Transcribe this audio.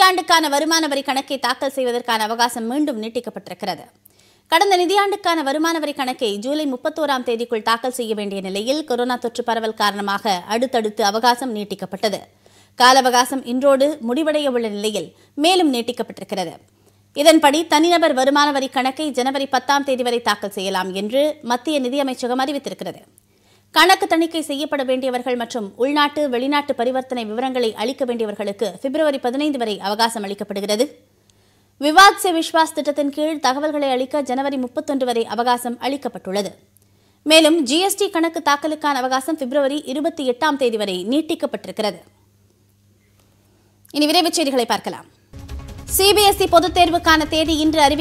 நிதியாண்டுக்கான வருமான வரி கணக்கை தாக்கல் செய்வதற்கான அவகாசம் மீண்டும் நீட்டிக்கப்பட்டிருக்கிறது கடந்த நிதியாண்டுக்கான வருமான வரி கணக்கை ஜூலை முப்பத்தோராம் தேதிக்குள் தாக்கல் செய்ய வேண்டிய நிலையில் கொரோனா தொற்று பரவல் காரணமாக அடுத்தடுத்து அவகாசம் நீட்டிக்கப்பட்டது கால அவகாசம் இன்றோடு முடிவடைய உள்ள நிலையில் மேலும் நீட்டிக்கப்பட்டிருக்கிறது இதன்படி தனிநபர் வருமான வரி கணக்கை ஜனவரி பத்தாம் தேதி வரை தாக்கல் செய்யலாம் என்று மத்திய நிதியமைச்சகம் அறிவித்திருக்கிறது கணக்கு தணிக்கை செய்யப்பட வேண்டியவர்கள் மற்றும் உள்நாட்டு வெளிநாட்டு பரிவர்த்தனை விவரங்களை அளிக்க வேண்டியவர்களுக்கு பிப்ரவரி பதினைந்து வரை அவகாசம் அளிக்கப்படுகிறது விவாத் சே விஸ்வாஸ் திட்டத்தின் கீழ் தகவல்களை அளிக்க ஜனவரி முப்பத்தொன்று வரை அவகாசம் அளிக்கப்பட்டுள்ளது மேலும் ஜிஎஸ்டி கணக்கு தாக்கலுக்கான அவகாசம் பிப்ரவரி இருபத்தி எட்டாம் தேதி வரை நீட்டிக்கப்பட்டிருக்கிறது இனி விரைவுச் செய்திகளை பார்க்கலாம் சிபிஎஸ்இ பொதுத் தேர்வுக்கான தேதி இன்று அறிவி